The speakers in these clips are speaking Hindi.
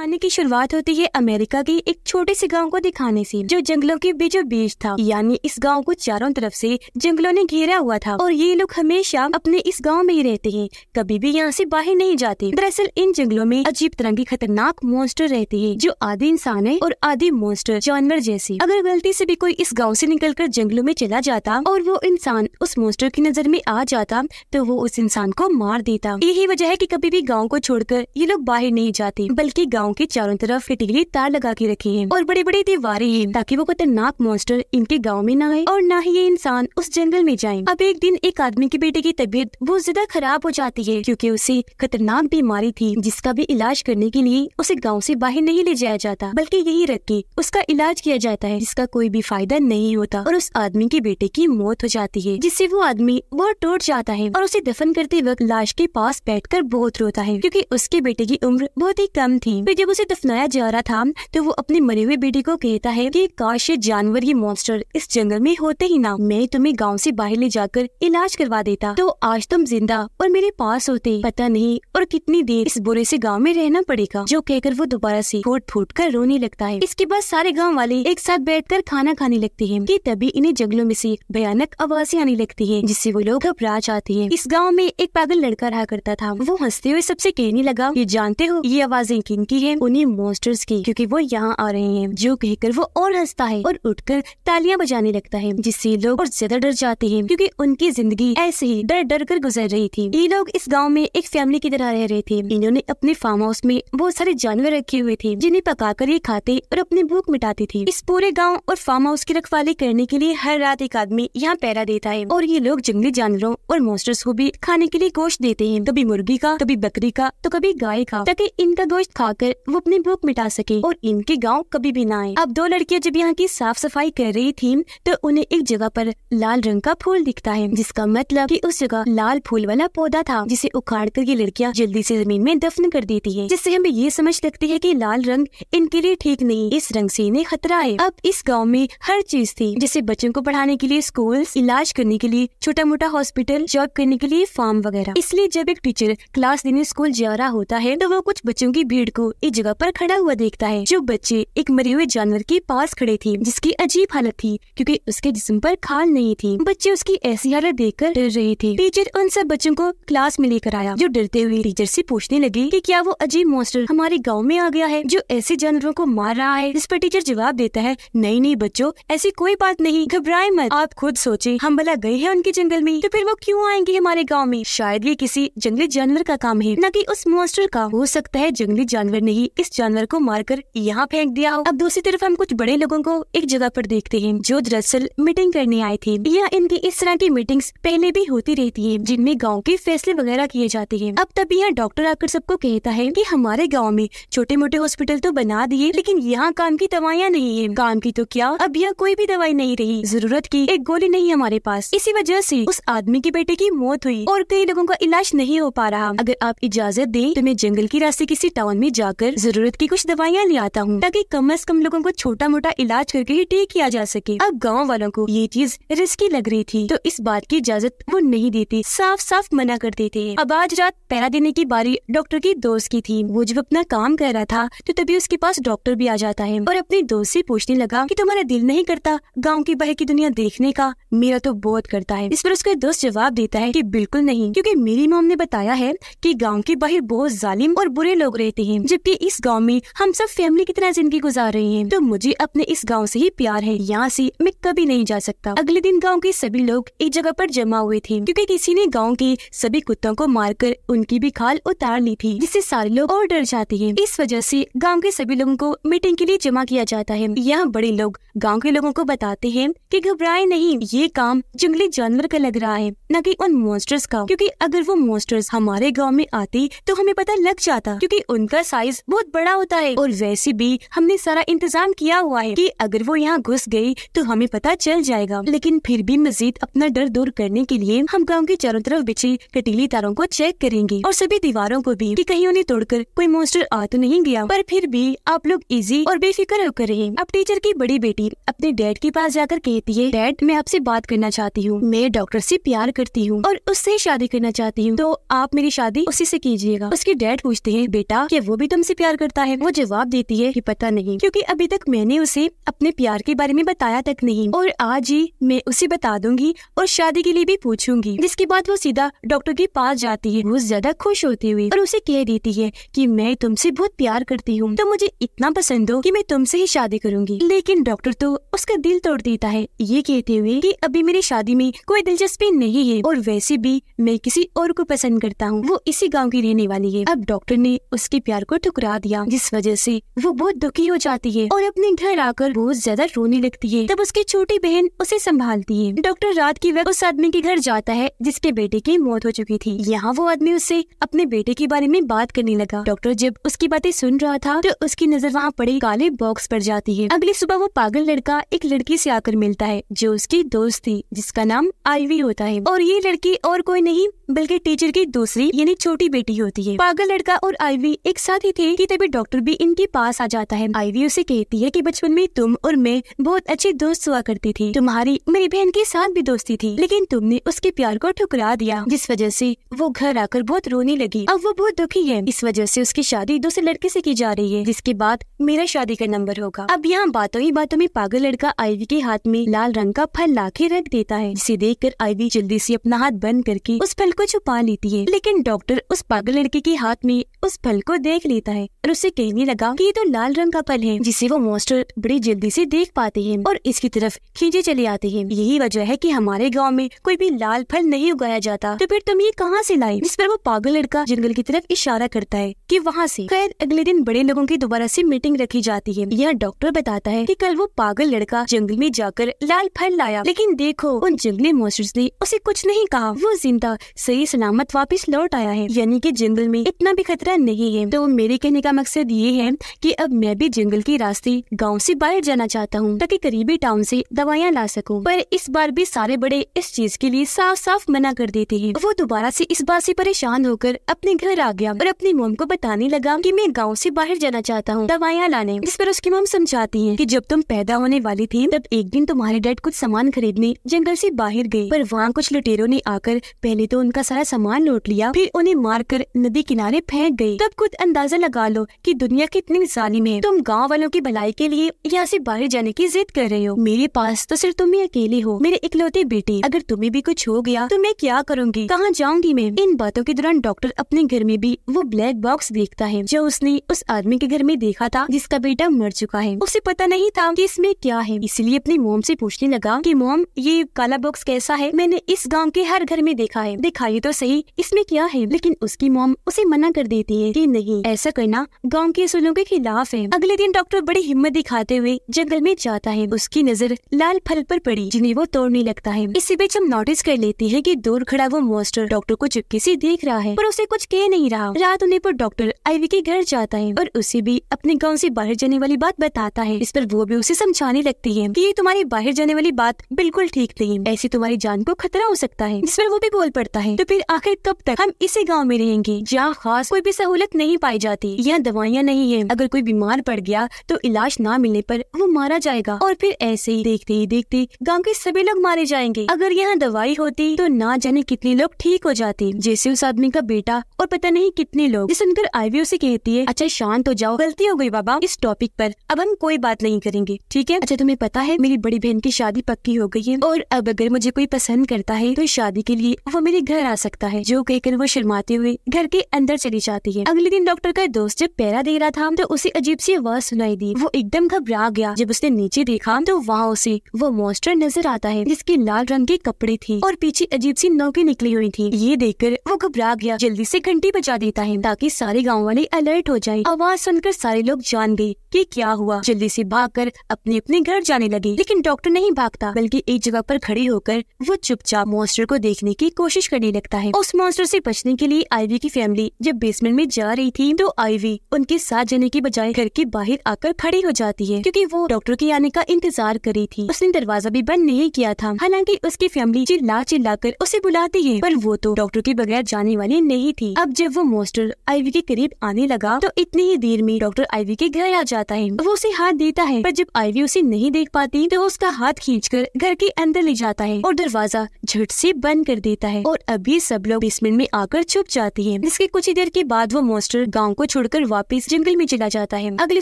कहानी की शुरुआत होती है अमेरिका के एक छोटे से गांव को दिखाने से जो जंगलों के बीचों बीच था यानी इस गांव को चारों तरफ से जंगलों ने घेरा हुआ था और ये लोग हमेशा अपने इस गांव में ही रहते हैं कभी भी यहाँ से बाहर नहीं जाते दरअसल इन जंगलों में अजीब तरह की खतरनाक मॉन्स्टर रहते हैं जो आधे इंसान है और आधे मॉन्स्टर जानवर जैसे अगर गलती से भी कोई इस गाँव से कर जंगलों में चला जाता और वो इंसान उस मॉन्स्टर की नजर में आ जाता तो वो उस इंसान को मार देता यही वजह है की कभी भी गाँव को छोड़कर ये लोग बाहर नहीं जाते बल्कि गाँव गाँव के चारों तरफ फिटिकली तार लगा के रखी है और बड़ी बड़ी दीवारें हैं ताकि वो खतरनाक मॉन्स्टर इनके गाँव में न आए और न ही ये इंसान उस जंगल में जाए अब एक दिन एक आदमी के बेटे की तबीयत बहुत ज्यादा खराब हो जाती है क्यूँकी उसे खतरनाक बीमारी थी जिसका भी इलाज करने के लिए उसे गाँव ऐसी बाहर नहीं ले जाया जाता बल्कि यही रख के उसका इलाज किया जाता है जिसका कोई भी फायदा नहीं होता और उस आदमी के बेटे की मौत हो जाती है जिससे वो आदमी बहुत टूट जाता है और उसे दफन करते वक्त लाश के पास बैठकर बहुत रोता है क्योंकि उसके बेटे की उम्र बहुत ही कम थी जब उसे दफनाया जा रहा था तो वो अपने मरे हुए बेटे को कहता है कि काश ये जानवर ये मॉन्स्टर इस जंगल में होते ही ना मैं तुम्हें गांव से बाहर ले जाकर इलाज करवा देता तो आज तुम जिंदा और मेरे पास होते पता नहीं और कितनी देर इस बुरे से गांव में रहना पड़ेगा जो कहकर वो दोबारा से फूट फूट कर रोने लगता है इसके बाद सारे गाँव वाले एक साथ कर खाना खाने लगते हैं की तभी इन्हें जंगलों में ऐसी भयानक आवाजें आने लगती है जिससे वो लोग घबरा जाते हैं इस गाँव में एक पागल लड़का रहा करता था वो हंसते हुए सबसे कहने लगा ये जानते हो ये आवाजें किन की है हैं उन्हीं मॉन्स्टर्स की क्योंकि वो यहाँ आ रहे हैं जो कहकर वो और हंसता है और उठकर तालियां बजाने लगता है जिससे लोग और ज्यादा डर जाते हैं क्योंकि उनकी जिंदगी ऐसे ही डर डर कर गुजर रही थी ये लोग इस गाँव में एक फैमिली की तरह रह रहे थे इन्होंने अपने फार्म हाउस में बहुत सारे जानवर रखे हुए थे जिन्हें पकाकर ये खाते और अपनी भूख मिटाती थी इस पूरे गाँव और फार्म हाउस की रखवाली करने के लिए हर रात एक आदमी यहाँ पैरा देता है और ये लोग जंगली जानवरों और मॉन्स्टर्स को भी खाने के लिए गोश्त देते हैं कभी मुर्गी का कभी बकरी का तो कभी गाय का ताकि इनका गोश्त खाकर वो अपनी भूख मिटा सके और इनके गाँव कभी भी ना आए अब दो लड़कियाँ जब यहाँ की साफ सफाई कर रही थी तो उन्हें एक जगह पर लाल रंग का फूल दिखता है जिसका मतलब कि उस जगह लाल फूल वाला पौधा था जिसे उखाड़ कर ये लड़कियाँ जल्दी से जमीन में दफन कर देती है जिससे हमें ये समझ लगती है कि लाल रंग इनके लिए ठीक नहीं इस रंग से इन्हें खतरा है अब इस गाँव में हर चीज थी जैसे बच्चों को पढ़ाने के लिए स्कूल इलाज करने के लिए छोटा मोटा हॉस्पिटल जॉब करने के लिए फार्म वगैरह इसलिए जब एक टीचर क्लास देने स्कूल जा रहा होता है तो वो कुछ बच्चों की भीड़ को की जगह पर खड़ा हुआ देखता है जो बच्चे एक मरे हुए जानवर के पास खड़े थे जिसकी अजीब हालत थी क्योंकि उसके जिस्म पर खाल नहीं थी बच्चे उसकी ऐसी हालत देखकर डर रहे थे टीचर उन सब बच्चों को क्लास में लेकर आया जो डरते हुए टीचर से पूछने लगे कि क्या वो अजीब मॉन्स्टर हमारे गांव में आ गया है जो ऐसे जानवरों को मार रहा है इस पर टीचर जवाब देता है नहीं नहीं बच्चों ऐसी कोई बात नहीं घबराए मत आप खुद सोचे हम भला गए हैं उनके जंगल में तो फिर वो क्यों आएंगे हमारे गाँव में शायद ये किसी जंगली जानवर का काम है न की उस मॉन्स्टर का हो सकता है जंगली जानवर नहीं ही इस जानवर को मारकर यहाँ फेंक दिया हो अब दूसरी तरफ हम कुछ बड़े लोगों को एक जगह पर देखते हैं जो दरअसल मीटिंग करने आए थे या इनकी इस तरह की मीटिंग्स पहले भी होती रहती है जिनमें गाँव के फैसले वगैरह किए जाते हैं अब तभी यहाँ डॉक्टर आकर सबको कहता है की हमारे गाँव में छोटे मोटे हॉस्पिटल तो बना दिए लेकिन यहाँ काम की दवाइयाँ नहीं है काम की तो क्या अब यहाँ कोई भी दवाई नहीं रही जरूरत की एक गोली नहीं हमारे पास इसी वजह से उस आदमी के बेटे की मौत हुई और कई लोगों का इलाज नहीं हो पा रहा अगर आप इजाजत दें तो मैं जंगल की रास्ते किसी टाउन में जाकर फिर जरूरत की कुछ दवाइयाँ ले आता हूँ ताकि कम अज कम लोगों को छोटा मोटा इलाज करके ही ठीक किया जा सके अब गाँव वालों को ये चीज रिस्की लग रही थी तो इस बात की इजाजत वो नहीं देती साफ साफ मना करते थे अब आज रात पैरा देने की बारी डॉक्टर की दोस्त की थी वो जब अपना काम कर रहा था तो तभी उसके पास डॉक्टर भी आ जाता है और अपने दोस्त से पूछने लगा कि तुम्हारा दिल नहीं करता गाँव की बाहर की दुनिया देखने का मेरा तो बहुत करता है इस पर उसका दोस्त जवाब देता है की बिल्कुल नहीं क्यूँकी मेरी मोम ने बताया है की गाँव के बाहर बहुत जालिम और बुरे लोग रहते हैं जबकि कि इस गांव में हम सब फैमिली की तरह जिंदगी गुजार रहे हैं तो मुझे अपने इस गांव से ही प्यार है यहाँ से मैं कभी नहीं जा सकता अगले दिन गांव के सभी लोग एक जगह पर जमा हुए थे क्योंकि किसी ने गांव के सभी कुत्तों को मारकर उनकी भी खाल उतार ली थी जिससे सारे लोग और डर जाते हैं इस वजह से गाँव के सभी लोगों को मीटिंग के लिए जमा किया जाता है यहाँ बड़े लोग गाँव के लोगों को बताते हैं कि घबराए नहीं ये काम जंगली जानवर का लग रहा है न कि उन मोस्टर्स का क्योंकि अगर वो मोस्टर्स हमारे गाँव में आते तो हमें पता लग जाता क्योंकि उनका साइज बहुत बड़ा होता है और वैसे भी हमने सारा इंतजाम किया हुआ है कि अगर वो यहाँ घुस गई तो हमें पता चल जाएगा लेकिन फिर भी मजीद अपना डर दूर करने के लिए हम गाँव के चारों तरफ बिछी कटीली तारों को चेक करेंगे और सभी दीवारों को भी कि कहीं उन्हें तोड़कर कोई मोस्टर आ तो नहीं गया पर फिर भी आप लोग इजी और बेफिक्र होकर रहे अब टीचर की बड़ी बेटी अपने डैड के पास जाकर कहती है डैड मैं आपसे बात करना चाहती हूँ मैं डॉक्टर से प्यार करती हूँ और उससे शादी करना चाहती हूँ तो आप मेरी शादी उसी से कीजिएगा उसके डैड पूछते हैं बेटा क्या वो भी तुमसे से प्यार करता है वो जवाब देती है की पता नहीं क्यूँकी अभी तक मैंने उसे अपने प्यार के बारे में बताया तक नहीं और आज ही मैं उसे बता दूंगी और शादी के लिए भी पूछूंगी जिसके बाद वो सीधा डॉक्टर के पास जाती है वो ज्यादा खुश होती हुई और उसे कह देती है की मैं तुम बहुत प्यार करती हूँ तो मुझे इतना पसंद हो की मैं तुम ही शादी करूंगी लेकिन डॉक्टर तो उसका दिल तोड़ देता है ये कहते हुए की अभी मेरी शादी में कोई दिलचस्पी नहीं है और वैसे भी मैं किसी और को पसंद करता हूँ वो इसी गाँव की रहने वाली है अब डॉक्टर ने उसके प्यार को ठुकरा ठुकरा दिया जिस वजह से वो बहुत दुखी हो जाती है और अपने घर आकर बहुत ज्यादा रोने लगती है तब उसकी छोटी बहन उसे संभालती है डॉक्टर रात की वक्त उस आदमी के घर जाता है जिसके बेटे की मौत हो चुकी थी यहाँ वो आदमी उससे अपने बेटे के बारे में बात करने लगा डॉक्टर जब उसकी बातें सुन रहा था तो उसकी नजर वहाँ पड़े काले बॉक्स पर जाती है अगली सुबह वो पागल लड़का एक लड़की से आकर मिलता है जो उसकी दोस्त थी जिसका नाम आईवी होता है और ये लड़की और कोई नहीं बल्कि टीचर की दूसरी यानी छोटी बेटी होती है पागल लड़का और आईवी एक साथ ही थे की कि तभी डॉक्टर भी इनके पास आ जाता है आईवी उसे कहती है कि बचपन में तुम और मैं बहुत अच्छी दोस्त हुआ करती थी तुम्हारी मेरी बहन के साथ भी दोस्ती थी लेकिन तुमने उसके प्यार को ठुकरा दिया जिस वजह से वो घर आकर बहुत रोने लगी अब वो बहुत दुखी है इस वजह से उसकी शादी दूसरे लड़के से की जा रही है जिसके बाद मेरा शादी का नंबर होगा अब यहाँ बातों ही बातों में पागल लड़का आईवी के हाथ में लाल रंग का फल के रख देता है जिसे देख कर आईवी जल्दी से अपना हाथ बंद करके उस फल को छुपा लेती है लेकिन डॉक्टर उस पागल लड़के के हाथ में उस फल को देख लेता है और उसे कहने लगा कि ये तो लाल रंग का फल है जिसे वो मॉन्स्टर बड़ी जल्दी से देख पाते हैं और इसकी तरफ खींचे चले आते हैं यही वजह है कि हमारे गांव में कोई भी लाल फल नहीं उगाया जाता तो फिर तुम ये कहाँ से लाए जिस पर वो पागल लड़का जंगल की तरफ इशारा करता है कि वहाँ से खैर अगले दिन बड़े लोगों की दोबारा से मीटिंग रखी जाती है यहाँ डॉक्टर बताता है कि कल वो पागल लड़का जंगल में जाकर लाल फल लाया लेकिन देखो उन जंगली मॉन्स्टर्स ने उसे कुछ नहीं कहा वो जिंदा सही सलामत वापस लौट आया है यानी की जंगल में इतना भी खतरा खतरा नहीं है तो मेरे कहने का मकसद ये है कि अब मैं भी जंगल के रास्ते गाँव से बाहर जाना चाहता हूँ ताकि करीबी टाउन से दवाइयाँ ला सकूँ पर इस बार भी सारे बड़े इस चीज के लिए साफ साफ मना कर देते हैं वो दोबारा से इस बात से परेशान होकर अपने घर आ गया और अपनी मोम को बताने लगा कि मैं गांव से बाहर जाना चाहता हूँ दवाइयाँ लाने इस पर उसकी मोम समझाती है कि जब तुम पैदा होने वाली थी तब एक दिन तुम्हारे डैड कुछ सामान खरीदने जंगल से बाहर गए पर वहाँ कुछ लुटेरों ने आकर पहले तो उनका सारा सामान लूट लिया फिर उन्हें मारकर नदी किनारे फेंक गई तब खुद अंदाजा लगा लो कि दुनिया कितनी जालिम है तुम गांव वालों की भलाई के लिए यहाँ से बाहर जाने की जिद कर रहे हो मेरे पास तो सिर्फ तुम ही अकेले हो मेरे इकलौते बेटे अगर तुम्हें भी कुछ हो गया तो मैं क्या करूँगी कहाँ जाऊँगी मैं इन बातों के दौरान डॉक्टर अपने घर में भी वो ब्लैक बॉक्स देखता है जो उसने उस आदमी के घर में देखा था जिसका बेटा मर चुका है उसे पता नहीं था की इसमें क्या है इसलिए अपनी मोम ऐसी पूछने लगा की मोम ये काला बॉक्स कैसा है मैंने इस गाँव के हर घर में देखा है दिखाई तो सही इसमें क्या है लेकिन उसकी मोम उसे मना कर देती देती है कि नहीं ऐसा करना गाँव के असूलों के खिलाफ है अगले दिन डॉक्टर बड़ी हिम्मत दिखाते हुए जंगल में जाता है उसकी नजर लाल फल पर पड़ी जिन्हें वो तोड़ने लगता है इसी बीच हम नोटिस कर लेते हैं कि दूर खड़ा वो मॉन्स्टर डॉक्टर को चुपके से देख रहा है पर उसे कुछ कह नहीं रहा रात होने पर डॉक्टर आईवी के घर जाता है और उसे भी अपने गाँव से बाहर जाने वाली बात बताता है इस पर वो भी उसे समझाने लगती है की तुम्हारी बाहर जाने वाली बात बिल्कुल ठीक नहीं ऐसी तुम्हारी जान को खतरा हो सकता है जिस पर वो भी बोल पड़ता है तो फिर आखिर कब तक हम इसी गाँव में रहेंगे जहाँ खास कोई भी सहूलत नहीं पाई जाती यह दवाइयाँ नहीं है अगर कोई बीमार पड़ गया तो इलाज ना मिलने पर वो मारा जाएगा और फिर ऐसे ही देखते ही देखते गांव के सभी लोग मारे जाएंगे अगर यहाँ दवाई होती तो ना जाने कितने लोग ठीक हो जाते जैसे उस आदमी का बेटा और पता नहीं कितने लोग ये सुनकर आईवी उसे कहती है अच्छा शांत हो जाओ गलती हो गई बाबा इस टॉपिक पर अब हम कोई बात नहीं करेंगे ठीक है अच्छा तुम्हें पता है मेरी बड़ी बहन की शादी पक्की हो गई है और अब अगर मुझे कोई पसंद करता है तो शादी के लिए वो मेरे घर आ सकता है जो कहकर वो शर्माते हुए घर के अंदर चली जाती जाती है अगले दिन डॉक्टर का दोस्त जब पैरा दे रहा था तो उसे अजीब सी आवाज सुनाई दी वो एकदम घबरा गया जब उसने नीचे देखा तो वहाँ उसे वो मॉन्स्टर नजर आता है जिसकी लाल रंग के कपड़े थी और पीछे अजीब सी नौकी निकली हुई थी ये देखकर वो घबरा गया जल्दी से घंटी बजा देता है ताकि सारे गाँव वाले अलर्ट हो जाए आवाज सुनकर सारे लोग जान गए कि क्या हुआ जल्दी से भागकर अपने अपने घर जाने लगी लेकिन डॉक्टर नहीं भागता बल्कि एक जगह पर खड़े होकर वो चुपचाप मॉन्स्टर को देखने की कोशिश करने लगता है उस मॉन्स्टर से बचने के लिए आईवी की फैमिली जब बेसमेंट में जा रही थी तो आईवी उनके साथ जाने के बजाय घर के बाहर आकर खड़ी हो जाती है क्यूँकी वो डॉक्टर के आने का इंतजार कर रही थी उसने दरवाजा भी बंद नहीं किया था हालांकि उसकी फैमिली चिल्ला चिल्ला कर उसे बुलाती है पर वो तो डॉक्टर के बगैर जाने वाली नहीं थी अब जब वो मॉन्स्टर आईवी के करीब आने लगा तो इतनी ही देर में डॉक्टर आईवी के घर आ जा जाता है वो उसे हाथ देता है पर जब आईवी उसे नहीं देख पाती तो उसका हाथ कर घर के अंदर ले जाता है और दरवाजा झट से बंद कर देता है और अभी सब लोग बेसमेंट में आकर छुप जाती है जिसके कुछ ही देर के बाद वो मोस्टर गाँव को छोड़कर वापिस जंगल में चला जाता है अगली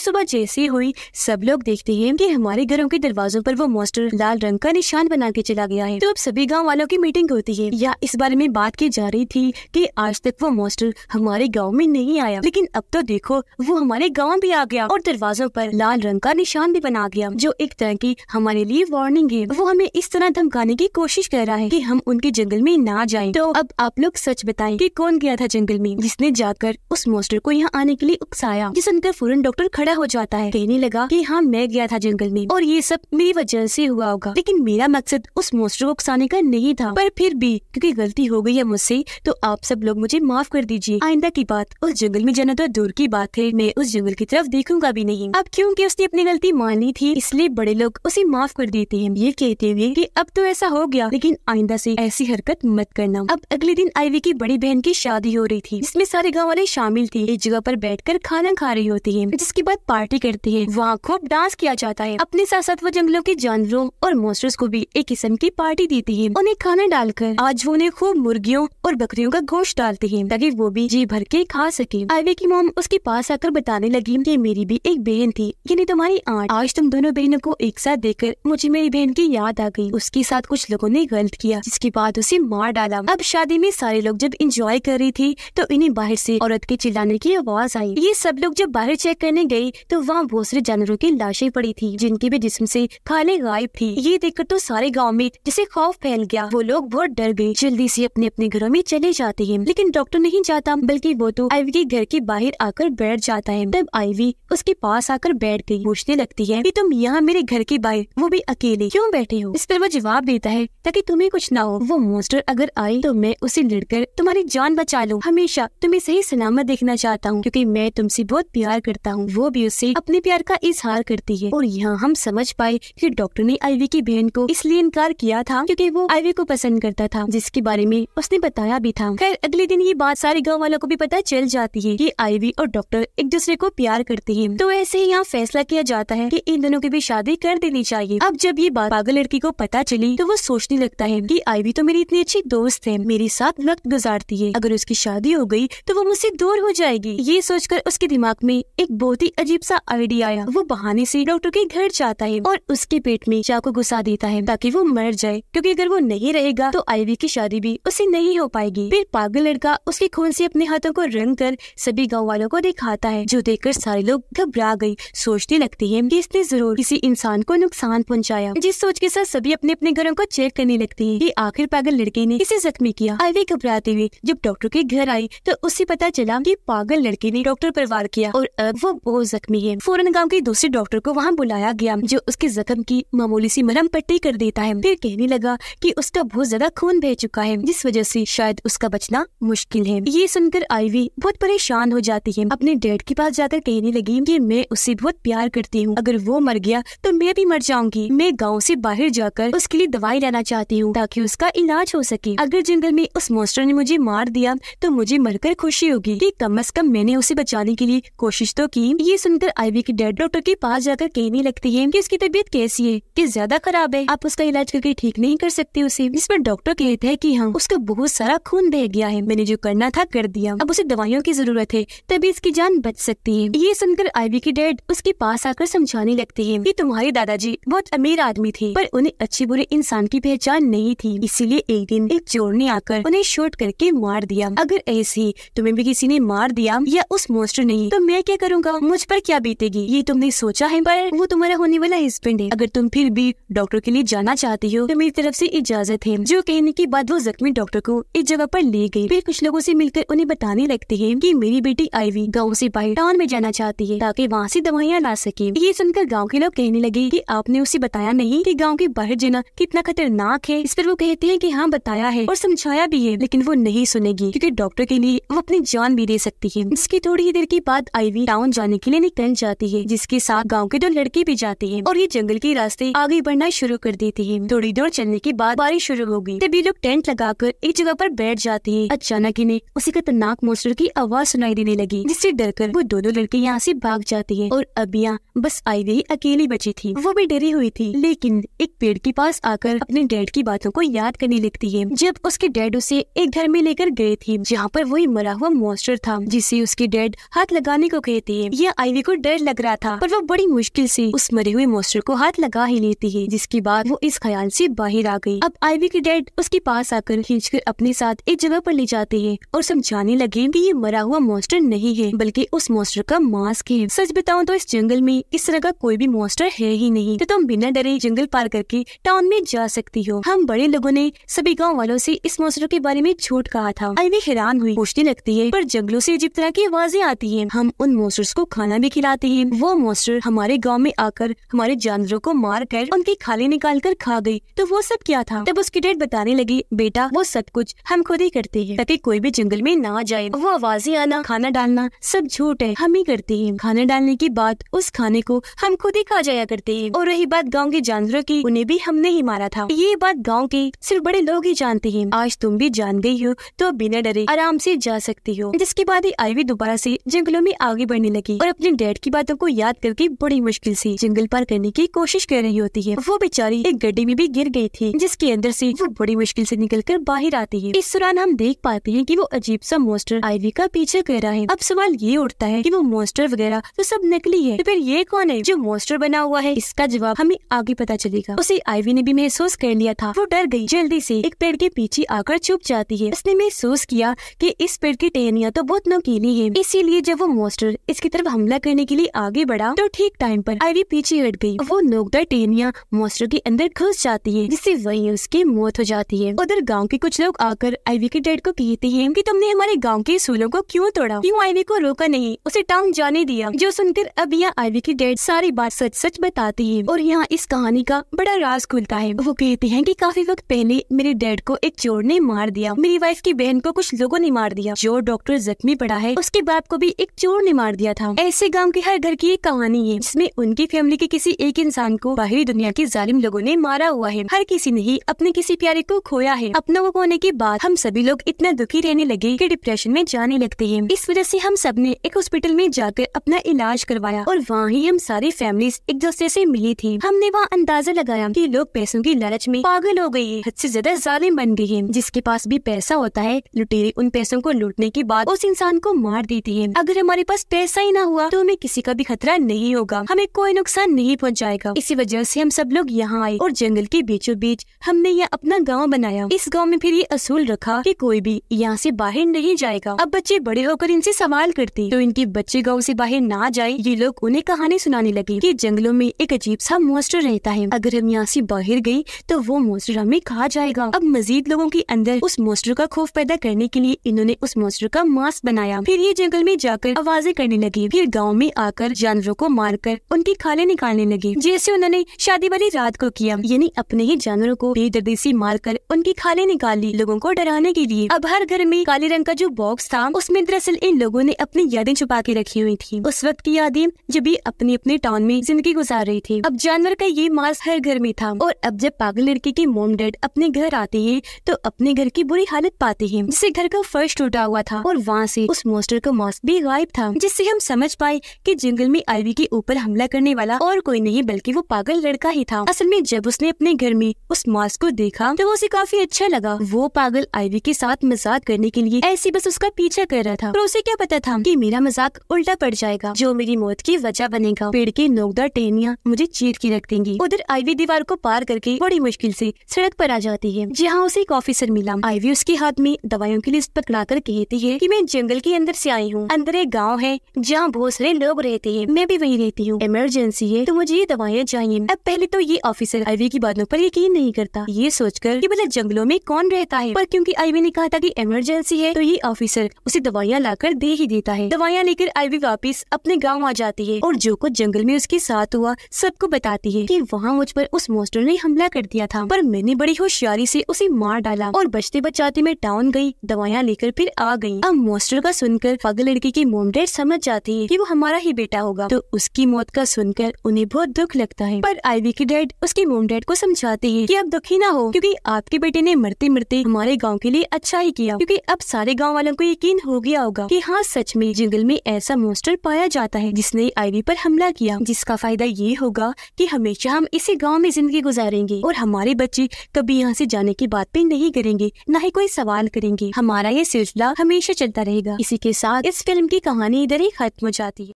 सुबह जैसे हुई सब लोग देखते हैं की हमारे घरों के दरवाजों आरोप वो मोस्टर लाल रंग का निशान बना के चला गया है तो अब सभी गाँव वालों की मीटिंग होती है या इस बारे में बात की जा रही थी की आज तक वो मोस्टर हमारे गाँव में नहीं आया लेकिन अब तो देखो वो हमारे गाँव भी आ गया और दरवाजा दरवाजों पर लाल रंग का निशान भी बना दिया जो एक तरह की हमारे लिए वार्निंग है वो हमें इस तरह धमकाने की कोशिश कर रहा है कि हम उनके जंगल में ना जाएं। तो अब आप लोग सच बताएं कि कौन गया था जंगल में जिसने जाकर उस मोस्टर को यहाँ आने के लिए उकसाया जिस अंदर फौरन डॉक्टर खड़ा हो जाता है कहने लगा की हाँ मैं गया था जंगल में और ये सब मेरी वजह ऐसी हुआ होगा लेकिन मेरा मकसद उस मोस्टर को उकसाने का नहीं था पर फिर भी क्यूँकी गलती हो गई है मुझसे तो आप सब लोग मुझे माफ कर दीजिए आइंदा की बात उस जंगल में जाना तो दूर की बात है मैं उस जंगल की तरफ देखूंगा भी नहीं नहीं अब क्योंकि उसने अपनी गलती मान ली थी इसलिए बड़े लोग उसे माफ कर देते हैं ये कहते हुए कि अब तो ऐसा हो गया लेकिन आइंदा से ऐसी हरकत मत करना अब अगले दिन आईवी की बड़ी बहन की शादी हो रही थी जिसमे सारे गाँव वाले शामिल थे एक जगह आरोप बैठ खाना खा रही होती है जिसके बाद पार्टी करती है वहाँ खूब डांस किया जाता है अपने साथ साथ वो जंगलों के जानवरों और मोस्टर्स को भी एक किस्म की पार्टी देती है उन्हें खाना डालकर आज वो उन्हें खूब मुर्गियों और बकरियों का गोश्त डालती है ताकि वो भी जी भर के खा सके आईवी की मोम उसके पास आकर बताने लगी की मेरी भी एक बहन थी यानी तुम्हारी आंट आज तुम दोनों बहनों को एक साथ देखकर मुझे मेरी बहन की याद आ गई उसके साथ कुछ लोगों ने गलत किया जिसके बाद उसे मार डाला अब शादी में सारे लोग जब इंजॉय कर रही थी तो इन्हें बाहर से औरत के चिल्लाने की आवाज आई ये सब लोग जब बाहर चेक करने गयी तो वहाँ बहुत सारे जानवरों की लाशें पड़ी थी जिनके भी जिसम से खाने गायब थी ये देखकर तो सारे गाँव में जिसे खौफ फैल गया वो लोग बहुत डर गए जल्दी से अपने अपने घरों में चले जाते हैं लेकिन डॉक्टर नहीं जाता बल्कि वो तो आईवी के घर के बाहर आकर बैठ जाता है तब आईवी उसके पास पास आकर बैठ गई पूछने लगती है कि तुम यहाँ मेरे घर के बाहर वो भी अकेले क्यों बैठे हो इस पर वो जवाब देता है ताकि तुम्हें कुछ ना हो वो मोस्टर अगर आए तो मैं उसे लड़कर तुम्हारी जान बचा लूँ हमेशा तुम्हें सही सलामत देखना चाहता हूँ क्यूँकी मैं तुमसे बहुत प्यार करता हूँ वो भी उससे अपने प्यार का इजहार करती है और यहाँ हम समझ पाए की डॉक्टर ने आईवी की बहन को इसलिए इनकार किया था क्यूँकी वो आईवी को पसंद करता था जिसके बारे में उसने बताया भी था खैर अगले दिन ये बात सारे गाँव वालों को भी पता चल जाती है की आईवी और डॉक्टर एक दूसरे को प्यार करते हैं तो ऐसे ऐसे ही यहाँ फैसला किया जाता है की इन दोनों की भी शादी कर देनी चाहिए अब जब ये बात पागल लड़की को पता चली तो वो सोचने लगता है कि आईवी तो मेरी इतनी अच्छी दोस्त है मेरे साथ वक्त गुजारती है अगर उसकी शादी हो गई तो वो मुझसे दूर हो जाएगी ये सोचकर उसके दिमाग में एक बहुत ही अजीब सा आइडिया आया वो बहाने से डॉक्टर के घर जाता है और उसके पेट में चाकू घुसा देता है ताकि वो मर जाए क्योंकि अगर वो नहीं रहेगा तो आईवी की शादी भी उसे नहीं हो पाएगी फिर पागल लड़का उसके खून से अपने हाथों को रंग कर सभी गाँव वालों को दिखाता है जो देखकर सारे लोग घबरा गई सोचने लगती है कि इसने जरूर किसी इंसान को नुकसान पहुंचाया जिस सोच के साथ सभी अपने अपने घरों को चेक करने लगती है कि आखिर पागल लड़के ने इसे जख्मी किया आईवी घबराते हुए जब डॉक्टर के घर आई तो उसे पता चला की पागल लड़के ने डॉक्टर पर वार किया और अब वो बहुत जख्मी है फौरन गाँव के दूसरे डॉक्टर को वहाँ बुलाया गया जो उसके जख्म की मामूली सी मरम पट्टी कर देता है फिर कहने लगा की उसका बहुत ज्यादा खून बह चुका है जिस वजह ऐसी शायद उसका बचना मुश्किल है ये सुनकर आईवी बहुत परेशान हो जाती है अपने डेड के पास जाकर कहने लगी की मैं मैं उससे बहुत प्यार करती हूँ अगर वो मर गया तो मैं भी मर जाऊंगी मैं गाँव से बाहर जाकर उसके लिए दवाई लेना चाहती हूँ ताकि उसका इलाज हो सके अगर जंगल में उस मोस्टर ने मुझे मार दिया तो मुझे मरकर खुशी होगी की कम अज कम मैंने उसे बचाने के लिए कोशिश तो की ये सुनकर आईवी के डेड डॉक्टर के पास जाकर कहने लगती है की उसकी तबीयत कैसी है की ज्यादा खराब है आप उसका इलाज करके ठीक नहीं कर सकते उसे जिस पर डॉक्टर कहते हैं की हाँ उसका बहुत सारा खून बह गया है मैंने जो करना था कर दिया अब उसे दवाइयों की जरूरत है तभी इसकी जान बच सकती है ये सुनकर आईवी की डैड उसके पास आकर समझाने लगती है कि तुम्हारे दादाजी बहुत अमीर आदमी थे पर उन्हें अच्छे बुरे इंसान की पहचान नहीं थी इसीलिए एक दिन एक चोर ने आकर उन्हें शूट करके मार दिया अगर ऐसे तुम्हें भी किसी ने मार दिया या उस मोस्टर ने तो मैं क्या करूँगा मुझ पर क्या बीतेगी ये तुमने सोचा है पर वो तुम्हारा होने वाला हस्बैंड है अगर तुम फिर भी डॉक्टर के लिए जाना चाहती हो तो मेरी तरफ ऐसी इजाजत है जो कहने के बाद वो जख्मी डॉक्टर को इस जगह आरोप ले गयी फिर कुछ लोगों ऐसी मिलकर उन्हें बताने लगते है की मेरी बेटी आईवी गाँव ऐसी बाहर टाउन में जाना चाहती है ताकि वहाँ मुआसी दवाइयाँ ला सके ये सुनकर गाँव के लोग कहने लगे की आपने उसे बताया नहीं की गाँव के बाहर जाना कितना खतरनाक है इस पर वो कहते हैं की हाँ बताया है और समझाया भी है लेकिन वो नहीं सुनेगी क्यूँकी डॉक्टर के लिए वो अपनी जान भी दे सकती है इसकी थोड़ी ही देर के बाद आईवी टाउन जाने के लिए निकल जाती है जिसके साथ गाँव के दो लड़के भी जाते हैं और ये जंगल के रास्ते आगे बढ़ना शुरू कर देती है थोड़ी दूर चलने के बाद बारिश शुरू हो गई तभी लोग टेंट लगाकर एक जगह पर बैठ जाते हैं अचानक इन्हें उसी खतरनाक मोस्टर की आवाज सुनाई देने लगी जिससे कर वो दोनों लड़के यहाँ से भाग जाते जाती है और अबिया बस आई गई अकेली बची थी वो भी डरी हुई थी लेकिन एक पेड़ के पास आकर अपने डैड की बातों को याद करने लगती है जब उसके डैड उसे एक घर में लेकर गए थे जहाँ पर वही मरा हुआ मॉन्स्टर था जिसे उसके डैड हाथ लगाने को कहती है यह आईवी को डर लग रहा था पर वो बड़ी मुश्किल से उस मरे हुए मॉन्स्टर को हाथ लगा ही लेती है जिसके बाद वो इस ख्याल से बाहर आ गई अब आईवी के डैड उसके पास आकर कर अपने साथ एक जगह पर ले जाते हैं और समझाने लगे कि ये मरा हुआ मॉन्स्टर नहीं है बल्कि उस मॉन्स्टर का मास्क है सच बताऊँ तो इस जंगल में इस तरह का कोई भी मॉन्स्टर है ही नहीं तो तुम बिना डरे जंगल पार करके टाउन में जा सकती हो हम बड़े लोगों ने सभी गाँव वालों से इस मॉन्स्टर के बारे में झूठ कहा था आईवी हैरान हुई पूछने लगती है पर जंगलों से अजीब तरह की आवाजें आती है हम उन मॉन्स्टर्स को खाना भी खिलाते हैं वो मॉन्स्टर हमारे गाँव में आकर हमारे जानवरों को मार कर उनकी खाले निकाल कर खा गयी तो वो सब क्या था तब उसकी डेट बताने लगी बेटा वो सब कुछ हम खुद ही करते हैं ताकि कोई भी जंगल में ना जाए वो आवाजें आना खाना डालना सब झूठ है हम ही करते हैं खाना डालने डालने के बाद उस खाने को हम खुद ही खा जाया करते हैं और रही बात गाँव के जानवरों की उन्हें भी हमने ही मारा था ये बात गाँव के सिर्फ बड़े लोग ही जानते हैं आज तुम भी जान गई हो तो बिना डरे आराम से जा सकती हो जिसके बाद ही आईवी दोबारा से जंगलों में आगे बढ़ने लगी और अपने डैड की बातों को याद करके बड़ी मुश्किल से जंगल पार करने की कोशिश कर रही होती है वो बेचारी एक गड्ढे में भी गिर गई थी जिसके अंदर से वो बड़ी मुश्किल से कर बाहर आती है इस दौरान हम देख पाते हैं कि वो अजीब सा मोस्टर आईवी का पीछे कर रहा है अब सवाल ये उठता है कि वो मोस्टर वगैरह तो सब सब नकली है तो फिर ये कौन है जो मोस्टर बना हुआ है इसका जवाब हमें आगे पता चलेगा उसे आईवी ने भी महसूस कर लिया था वो डर गई जल्दी से एक पेड़ के पीछे आकर छुप जाती है उसने महसूस किया कि इस पेड़ की टहनिया तो बहुत नकीली है इसीलिए जब वो मोस्टर इसकी तरफ हमला करने के लिए आगे बढ़ा तो ठीक टाइम पर आईवी पीछे हट गई वो नोकदार टहनिया मोस्टर के अंदर घुस जाती है जिससे वही उसकी मौत हो जाती है उधर गाँव के कुछ लोग आकर आईवी के डैड को कहते हैं की तुमने हमारे गाँव के सूलों को क्यूँ तोड़ा क्यूँ आईवी को रोका नहीं उसे टांग जाने दिया जो सुन सुनकर अब यहाँ आईवी की डेड सारी बात सच सच बताती है और यहाँ इस कहानी का बड़ा राज खुलता है वो कहती है की काफी वक्त पहले मेरे डैड को एक चोर ने मार दिया मेरी वाइफ की बहन को कुछ लोगों ने मार दिया जो डॉक्टर जख्मी पड़ा है उसके बाप को भी एक चोर ने मार दिया था ऐसे गाँव के हर घर की एक कहानी है जिसमे उनकी फैमिली के किसी एक इंसान को बाहरी दुनिया के जालिम लोगों ने मारा हुआ है हर किसी ने ही अपने किसी प्यारे को खोया है अपनों को खोने के बाद हम सभी लोग इतना दुखी रहने लगे की डिप्रेशन में जाने लगते हैं इस वजह ऐसी हम सब ने एक हॉस्पिटल में जाकर अपना इलाज इलाज करवाया और वहाँ ही हम सारी फैमिली एक दूसरे से मिली थी हमने वहाँ अंदाजा लगाया कि लोग पैसों की लालच में पागल हो गई है हद से ज्यादा जालिम बन गई है जिसके पास भी पैसा होता है लुटेरे उन पैसों को लूटने के बाद उस इंसान को मार देती है अगर हमारे पास पैसा ही ना हुआ तो हमें किसी का भी खतरा नहीं होगा हमें कोई नुकसान नहीं पहुँचाएगा इसी वजह ऐसी हम सब लोग यहाँ आए और जंगल के बीचों बीच हमने यह अपना गाँव बनाया इस गाँव में फिर ये असूल रखा की कोई भी यहाँ ऐसी बाहर नहीं जाएगा अब बच्चे बड़े होकर इनसे सवाल करते तो इनके बच्चे गाँव ऐसी बाहर ना जाए ये लोग उन्हें कहानी सुनाने लगे कि जंगलों में एक अजीब सा मोस्टर रहता है अगर हम यहाँ से बाहर गयी तो वो मोस्टर हमें कहा जाएगा अब मजीद लोगों के अंदर उस मोस्टर का खौफ पैदा करने के लिए इन्होंने उस मोस्टर का मास्क बनाया फिर ये जंगल में जाकर आवाजें करने लगी फिर गाँव में आकर जानवरों को मार कर उनकी खाले निकालने लगी जैसे उन्होंने शादी वाली रात को किया यानी अपने ही जानवरों को बेदर्दी से कर उनकी खाले निकाल ली लोगों को डराने के लिए अब हर घर में काले रंग का जो बॉक्स था उसमें दरअसल इन लोगों ने अपनी यादें छुपा के रखी हुई थी उस वक्त की यादें जब भी अपनी अपनी टाउन में जिंदगी गुजार रही थी अब जानवर का ये मास हर घर में था और अब जब पागल लड़की के मोम डैड अपने घर आते है तो अपने घर की बुरी हालत पाते है जिससे घर का फर्श टूटा हुआ था और वहाँ से उस मोस्टर का मास्क भी गायब था जिससे हम समझ पाए कि जंगल में आईवी के ऊपर हमला करने वाला और कोई नहीं बल्कि वो पागल लड़का ही था असल में जब उसने अपने घर में उस मास्क को देखा तो उसे काफी अच्छा लगा वो पागल आईवी के साथ मजाक करने के लिए ऐसे बस उसका पीछा कर रहा था और उसे क्या पता था की मेरा मजाक उल्टा पड़ जाएगा जो मेरी मौत की वजह बनेगा पेड़ की नोकदार टहनिया मुझे चीर की रख देंगी उधर आईवी दीवार को पार करके बड़ी मुश्किल से सड़क पर आ जाती है जहाँ उसे एक ऑफिसर मिला आईवी उसके हाथ में दवाइयों की लिस्ट पकड़ा कर कहती है की मैं जंगल के अंदर ऐसी आई हूँ अंदर एक गाँव है जहाँ बहुत सारे लोग रहते हैं मैं भी वही रहती हूँ इमरजेंसी है तो मुझे ये दवाइयाँ चाहिए अब पहले तो ये ऑफिसर आईवी की बातों पर यकीन नहीं करता ये सोचकर कि बोले जंगलों में कौन रहता है पर क्योंकि आईवी ने कहा था कि इमरजेंसी है तो ये ऑफिसर उसे दवाइयाँ लाकर दे ही देता है दवाइयाँ लेकर आईवी वापिस अपने गांव आ जाती है और जो कुछ जंगल में उसके साथ हुआ सबको बताती है कि वहाँ मुझ पर उस मोस्टर ने हमला कर दिया था पर मैंने बड़ी होशियारी से उसे मार डाला और बचते बचाते मैं टाउन गई दवाया लेकर फिर आ गई अब मोस्टर का सुनकर पागल लड़की की मोम डेड समझ जाती है की वो हमारा ही बेटा होगा तो उसकी मौत का सुनकर उन्हें बहुत दुख लगता है पर आईवी की डैड उसकी मोम डैड को समझाती है की अब दुखी ना हो क्यूँकी आपके बेटे ने मरते मरते हमारे गाँव के लिए अच्छा ही किया क्यूँकी अब सारे गाँव वालों को यकीन हो गया होगा की हाँ सच में जंगल में ऐसा मोस्टर पाया जाता जाता है जिसने आईवी पर हमला किया जिसका फायदा ये होगा कि हमेशा हम इसी गांव में जिंदगी गुजारेंगे और हमारे बच्चे कभी यहाँ से जाने की बात पे नहीं करेंगे न ही कोई सवाल करेंगे हमारा ये सिलसिला हमेशा चलता रहेगा इसी के साथ इस फिल्म की कहानी इधर ही खत्म हो जाती है